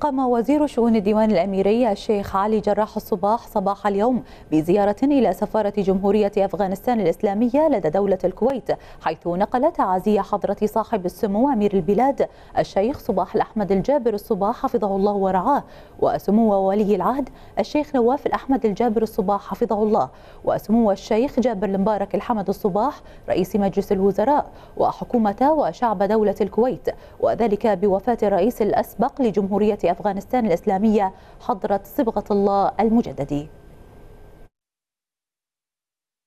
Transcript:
قام وزير شؤون الديوان الأميري الشيخ علي جراح الصباح صباح اليوم بزيارة إلى سفارة جمهورية أفغانستان الإسلامية لدى دولة الكويت حيث نقل تعازي حضرة صاحب السمو أمير البلاد الشيخ صباح الأحمد الجابر الصباح حفظه الله ورعاه وسمو ولي العهد الشيخ نواف الأحمد الجابر الصباح حفظه الله وسمو الشيخ جابر المبارك الحمد الصباح رئيس مجلس الوزراء وحكومة وشعب دولة الكويت وذلك بوفاة الرئيس الأسبق لجمهورية في أفغانستان الإسلامية حضرة صبغة الله المجددي